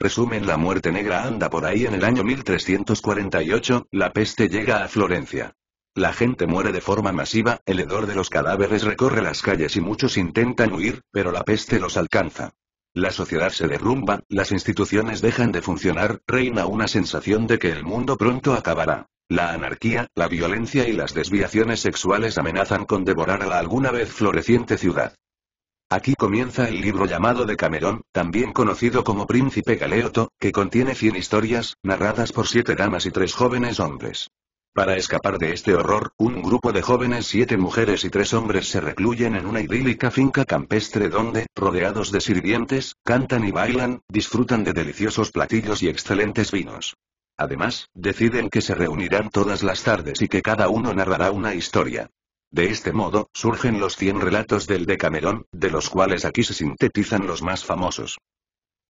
Resumen La muerte negra anda por ahí en el año 1348, la peste llega a Florencia. La gente muere de forma masiva, el hedor de los cadáveres recorre las calles y muchos intentan huir, pero la peste los alcanza. La sociedad se derrumba, las instituciones dejan de funcionar, reina una sensación de que el mundo pronto acabará. La anarquía, la violencia y las desviaciones sexuales amenazan con devorar a la alguna vez floreciente ciudad. Aquí comienza el libro llamado de Camerón, también conocido como Príncipe Galeoto, que contiene 100 historias, narradas por siete damas y tres jóvenes hombres. Para escapar de este horror, un grupo de jóvenes siete mujeres y tres hombres se recluyen en una idílica finca campestre donde, rodeados de sirvientes, cantan y bailan, disfrutan de deliciosos platillos y excelentes vinos. Además, deciden que se reunirán todas las tardes y que cada uno narrará una historia. De este modo, surgen los 100 relatos del Decamerón, de los cuales aquí se sintetizan los más famosos.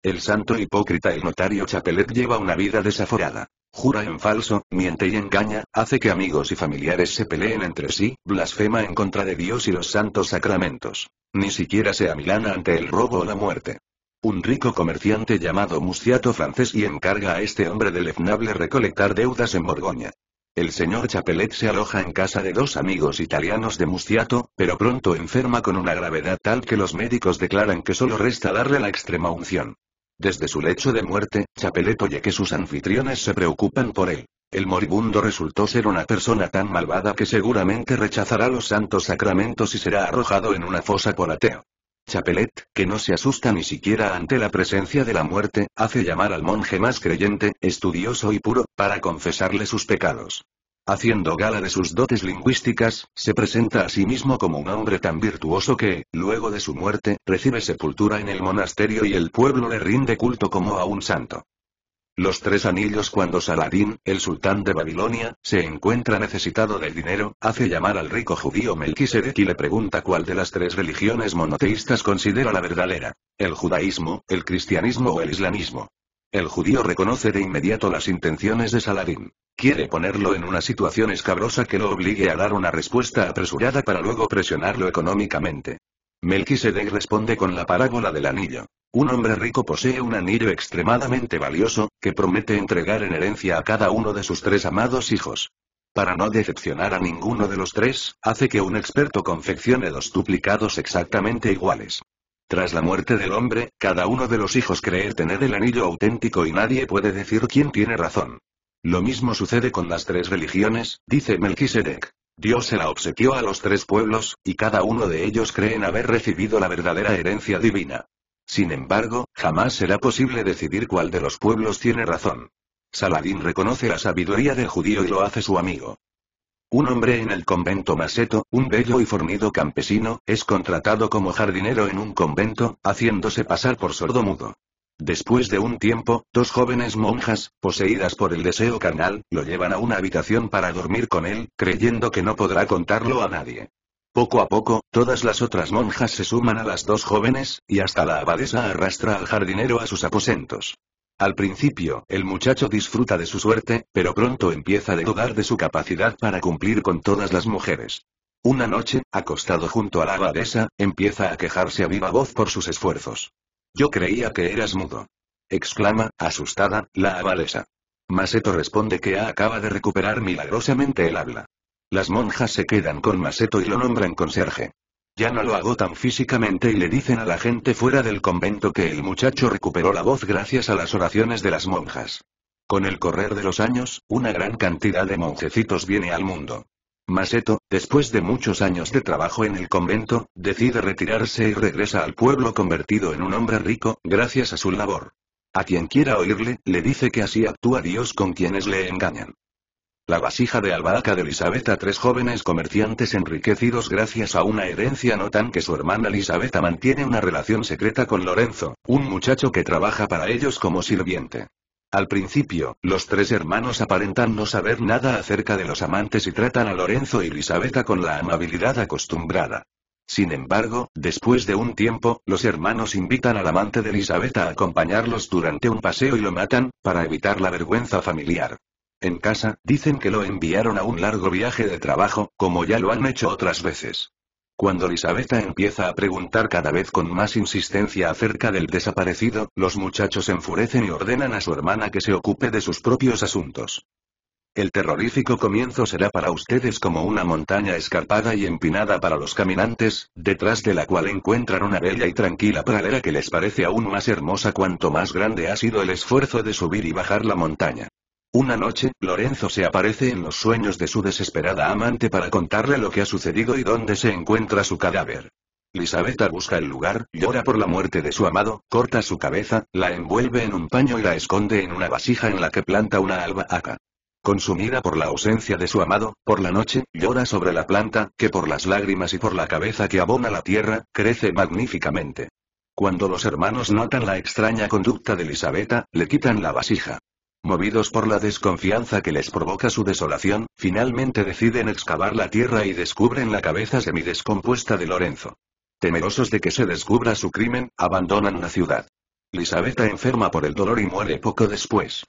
El santo hipócrita el notario Chapelet lleva una vida desaforada. Jura en falso, miente y engaña, hace que amigos y familiares se peleen entre sí, blasfema en contra de Dios y los santos sacramentos. Ni siquiera se amilana ante el robo o la muerte. Un rico comerciante llamado Musciato francés y encarga a este hombre deleznable recolectar deudas en Borgoña. El señor Chapelet se aloja en casa de dos amigos italianos de Mustiato, pero pronto enferma con una gravedad tal que los médicos declaran que solo resta darle la extrema unción. Desde su lecho de muerte, Chapelet oye que sus anfitriones se preocupan por él. El moribundo resultó ser una persona tan malvada que seguramente rechazará los santos sacramentos y será arrojado en una fosa por ateo. Chapelet, que no se asusta ni siquiera ante la presencia de la muerte, hace llamar al monje más creyente, estudioso y puro, para confesarle sus pecados. Haciendo gala de sus dotes lingüísticas, se presenta a sí mismo como un hombre tan virtuoso que, luego de su muerte, recibe sepultura en el monasterio y el pueblo le rinde culto como a un santo. Los tres anillos cuando Saladín, el sultán de Babilonia, se encuentra necesitado del dinero, hace llamar al rico judío Melquisedec y le pregunta cuál de las tres religiones monoteístas considera la verdadera. El judaísmo, el cristianismo o el islamismo. El judío reconoce de inmediato las intenciones de Saladín. Quiere ponerlo en una situación escabrosa que lo obligue a dar una respuesta apresurada para luego presionarlo económicamente. Melquisedec responde con la parábola del anillo. Un hombre rico posee un anillo extremadamente valioso, que promete entregar en herencia a cada uno de sus tres amados hijos. Para no decepcionar a ninguno de los tres, hace que un experto confeccione dos duplicados exactamente iguales. Tras la muerte del hombre, cada uno de los hijos cree tener el anillo auténtico y nadie puede decir quién tiene razón. Lo mismo sucede con las tres religiones, dice Melquisedec. Dios se la obsequió a los tres pueblos, y cada uno de ellos creen haber recibido la verdadera herencia divina. Sin embargo, jamás será posible decidir cuál de los pueblos tiene razón. Saladín reconoce la sabiduría del judío y lo hace su amigo. Un hombre en el convento Maseto, un bello y fornido campesino, es contratado como jardinero en un convento, haciéndose pasar por sordomudo. Después de un tiempo, dos jóvenes monjas, poseídas por el deseo carnal, lo llevan a una habitación para dormir con él, creyendo que no podrá contarlo a nadie. Poco a poco, todas las otras monjas se suman a las dos jóvenes, y hasta la abadesa arrastra al jardinero a sus aposentos. Al principio, el muchacho disfruta de su suerte, pero pronto empieza a dudar de su capacidad para cumplir con todas las mujeres. Una noche, acostado junto a la abadesa, empieza a quejarse a viva voz por sus esfuerzos. Yo creía que eras mudo. Exclama, asustada, la abadesa. Maseto responde que acaba de recuperar milagrosamente el habla. Las monjas se quedan con Maseto y lo nombran conserje. Ya no lo agotan físicamente y le dicen a la gente fuera del convento que el muchacho recuperó la voz gracias a las oraciones de las monjas. Con el correr de los años, una gran cantidad de monjecitos viene al mundo. Maseto, después de muchos años de trabajo en el convento, decide retirarse y regresa al pueblo convertido en un hombre rico, gracias a su labor. A quien quiera oírle, le dice que así actúa Dios con quienes le engañan. La vasija de albahaca de Elizabeth a tres jóvenes comerciantes enriquecidos gracias a una herencia notan que su hermana Elizabeth mantiene una relación secreta con Lorenzo, un muchacho que trabaja para ellos como sirviente. Al principio, los tres hermanos aparentan no saber nada acerca de los amantes y tratan a Lorenzo y Lisabetta con la amabilidad acostumbrada. Sin embargo, después de un tiempo, los hermanos invitan al amante de Lisabetta a acompañarlos durante un paseo y lo matan, para evitar la vergüenza familiar. En casa, dicen que lo enviaron a un largo viaje de trabajo, como ya lo han hecho otras veces. Cuando Elisabetta empieza a preguntar cada vez con más insistencia acerca del desaparecido, los muchachos enfurecen y ordenan a su hermana que se ocupe de sus propios asuntos. El terrorífico comienzo será para ustedes como una montaña escarpada y empinada para los caminantes, detrás de la cual encuentran una bella y tranquila pradera que les parece aún más hermosa cuanto más grande ha sido el esfuerzo de subir y bajar la montaña. Una noche, Lorenzo se aparece en los sueños de su desesperada amante para contarle lo que ha sucedido y dónde se encuentra su cadáver. Lisabetta busca el lugar, llora por la muerte de su amado, corta su cabeza, la envuelve en un paño y la esconde en una vasija en la que planta una albahaca. Consumida por la ausencia de su amado, por la noche, llora sobre la planta, que por las lágrimas y por la cabeza que abona la tierra, crece magníficamente. Cuando los hermanos notan la extraña conducta de Elisabetta, le quitan la vasija. Movidos por la desconfianza que les provoca su desolación, finalmente deciden excavar la tierra y descubren la cabeza semidescompuesta de Lorenzo. Temerosos de que se descubra su crimen, abandonan la ciudad. Lisabetta enferma por el dolor y muere poco después.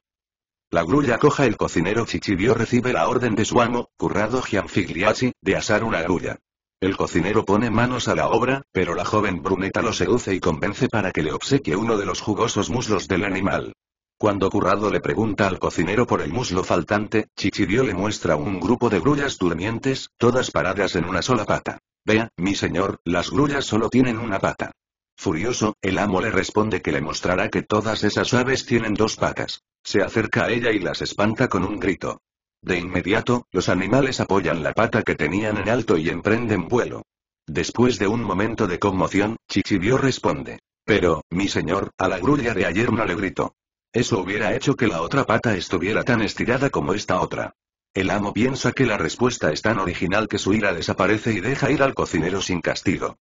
La grulla coja el cocinero Chichibio recibe la orden de su amo, Currado Gianfigliacci, de asar una grulla. El cocinero pone manos a la obra, pero la joven bruneta lo seduce y convence para que le obsequie uno de los jugosos muslos del animal. Cuando Currado le pregunta al cocinero por el muslo faltante, Chichibio le muestra un grupo de grullas durmientes, todas paradas en una sola pata. Vea, mi señor, las grullas solo tienen una pata. Furioso, el amo le responde que le mostrará que todas esas aves tienen dos patas. Se acerca a ella y las espanta con un grito. De inmediato, los animales apoyan la pata que tenían en alto y emprenden vuelo. Después de un momento de conmoción, Chichibio responde. Pero, mi señor, a la grulla de ayer no le gritó. Eso hubiera hecho que la otra pata estuviera tan estirada como esta otra. El amo piensa que la respuesta es tan original que su ira desaparece y deja ir al cocinero sin castigo.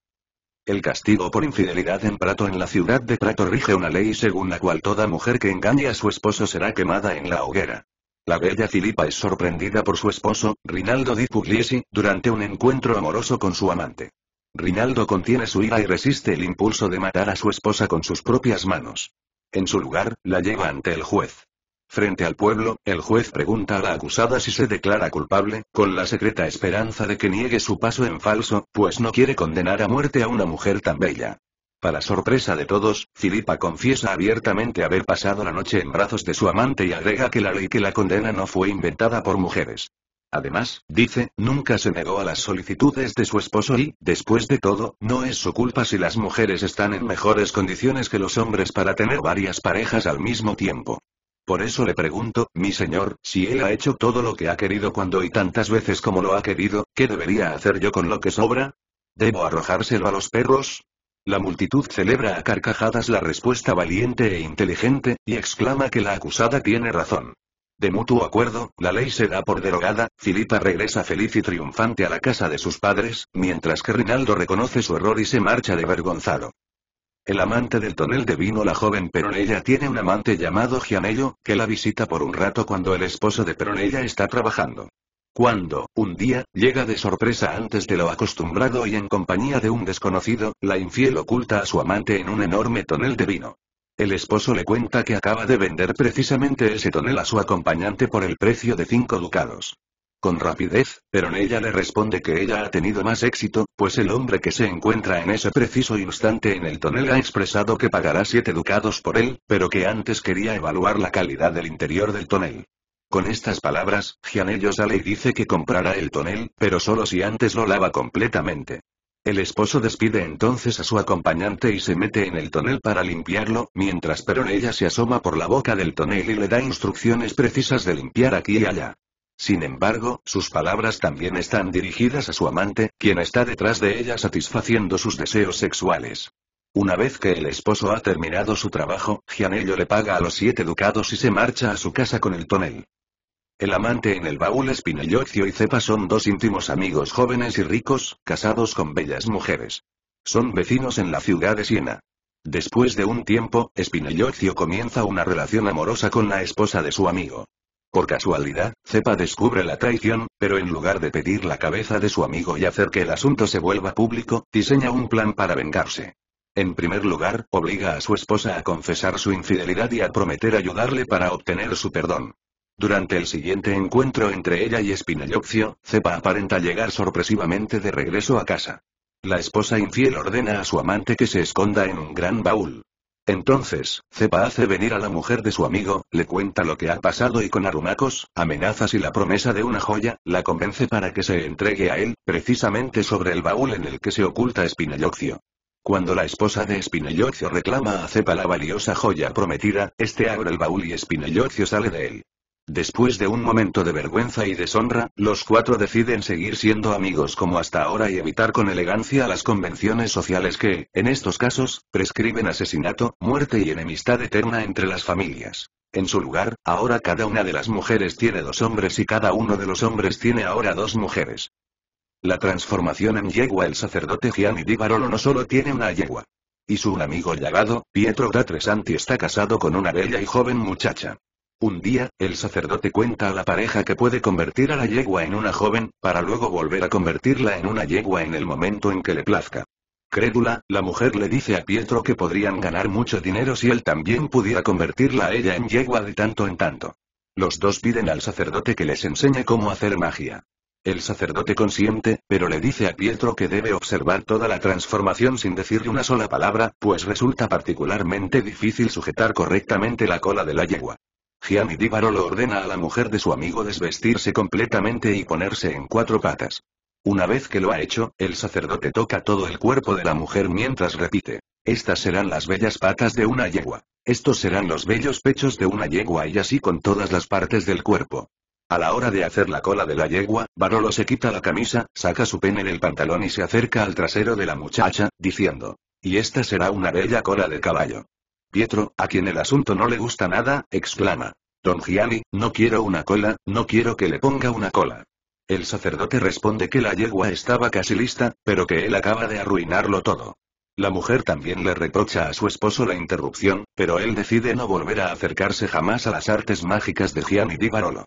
El castigo por infidelidad en Prato en la ciudad de Prato rige una ley según la cual toda mujer que engañe a su esposo será quemada en la hoguera. La bella Filipa es sorprendida por su esposo, Rinaldo di Pugliesi, durante un encuentro amoroso con su amante. Rinaldo contiene su ira y resiste el impulso de matar a su esposa con sus propias manos. En su lugar, la lleva ante el juez. Frente al pueblo, el juez pregunta a la acusada si se declara culpable, con la secreta esperanza de que niegue su paso en falso, pues no quiere condenar a muerte a una mujer tan bella. Para sorpresa de todos, Filipa confiesa abiertamente haber pasado la noche en brazos de su amante y agrega que la ley que la condena no fue inventada por mujeres. Además, dice, nunca se negó a las solicitudes de su esposo y, después de todo, no es su culpa si las mujeres están en mejores condiciones que los hombres para tener varias parejas al mismo tiempo. Por eso le pregunto, mi señor, si él ha hecho todo lo que ha querido cuando y tantas veces como lo ha querido, ¿qué debería hacer yo con lo que sobra? ¿Debo arrojárselo a los perros? La multitud celebra a carcajadas la respuesta valiente e inteligente, y exclama que la acusada tiene razón. De mutuo acuerdo, la ley se da por derogada, Filipa regresa feliz y triunfante a la casa de sus padres, mientras que Rinaldo reconoce su error y se marcha devergonzado. El amante del tonel de vino la joven Peronella tiene un amante llamado Gianello, que la visita por un rato cuando el esposo de Peronella está trabajando. Cuando, un día, llega de sorpresa antes de lo acostumbrado y en compañía de un desconocido, la infiel oculta a su amante en un enorme tonel de vino. El esposo le cuenta que acaba de vender precisamente ese tonel a su acompañante por el precio de cinco ducados. Con rapidez, pero ella le responde que ella ha tenido más éxito, pues el hombre que se encuentra en ese preciso instante en el tonel ha expresado que pagará siete ducados por él, pero que antes quería evaluar la calidad del interior del tonel. Con estas palabras, Gianello sale y dice que comprará el tonel, pero solo si antes lo lava completamente. El esposo despide entonces a su acompañante y se mete en el tonel para limpiarlo, mientras ella se asoma por la boca del tonel y le da instrucciones precisas de limpiar aquí y allá. Sin embargo, sus palabras también están dirigidas a su amante, quien está detrás de ella satisfaciendo sus deseos sexuales. Una vez que el esposo ha terminado su trabajo, Gianello le paga a los siete ducados y se marcha a su casa con el tonel. El amante en el baúl Spinellozio y Cepa son dos íntimos amigos jóvenes y ricos, casados con bellas mujeres. Son vecinos en la ciudad de Siena. Después de un tiempo, Spinellozio comienza una relación amorosa con la esposa de su amigo. Por casualidad, Cepa descubre la traición, pero en lugar de pedir la cabeza de su amigo y hacer que el asunto se vuelva público, diseña un plan para vengarse. En primer lugar, obliga a su esposa a confesar su infidelidad y a prometer ayudarle para obtener su perdón. Durante el siguiente encuentro entre ella y Spinelloccio, Cepa aparenta llegar sorpresivamente de regreso a casa. La esposa infiel ordena a su amante que se esconda en un gran baúl. Entonces, Cepa hace venir a la mujer de su amigo, le cuenta lo que ha pasado y con arumacos, amenazas y la promesa de una joya, la convence para que se entregue a él, precisamente sobre el baúl en el que se oculta Espinayoccio. Cuando la esposa de Spinelloccio reclama a Zepa la valiosa joya prometida, este abre el baúl y Spinelloccio sale de él. Después de un momento de vergüenza y deshonra, los cuatro deciden seguir siendo amigos como hasta ahora y evitar con elegancia las convenciones sociales que, en estos casos, prescriben asesinato, muerte y enemistad eterna entre las familias. En su lugar, ahora cada una de las mujeres tiene dos hombres y cada uno de los hombres tiene ahora dos mujeres. La transformación en yegua El sacerdote Gianni Di no solo tiene una yegua. Y su amigo llagado, Pietro Datresanti está casado con una bella y joven muchacha. Un día, el sacerdote cuenta a la pareja que puede convertir a la yegua en una joven, para luego volver a convertirla en una yegua en el momento en que le plazca. Crédula, la mujer le dice a Pietro que podrían ganar mucho dinero si él también pudiera convertirla a ella en yegua de tanto en tanto. Los dos piden al sacerdote que les enseñe cómo hacer magia. El sacerdote consiente, pero le dice a Pietro que debe observar toda la transformación sin decirle una sola palabra, pues resulta particularmente difícil sujetar correctamente la cola de la yegua. Gianni Barolo lo ordena a la mujer de su amigo desvestirse completamente y ponerse en cuatro patas. Una vez que lo ha hecho, el sacerdote toca todo el cuerpo de la mujer mientras repite. Estas serán las bellas patas de una yegua. Estos serán los bellos pechos de una yegua y así con todas las partes del cuerpo. A la hora de hacer la cola de la yegua, Barolo se quita la camisa, saca su pene del pantalón y se acerca al trasero de la muchacha, diciendo, y esta será una bella cola de caballo. Pietro, a quien el asunto no le gusta nada, exclama. Don Gianni, no quiero una cola, no quiero que le ponga una cola. El sacerdote responde que la yegua estaba casi lista, pero que él acaba de arruinarlo todo. La mujer también le reprocha a su esposo la interrupción, pero él decide no volver a acercarse jamás a las artes mágicas de Gianni di Barolo.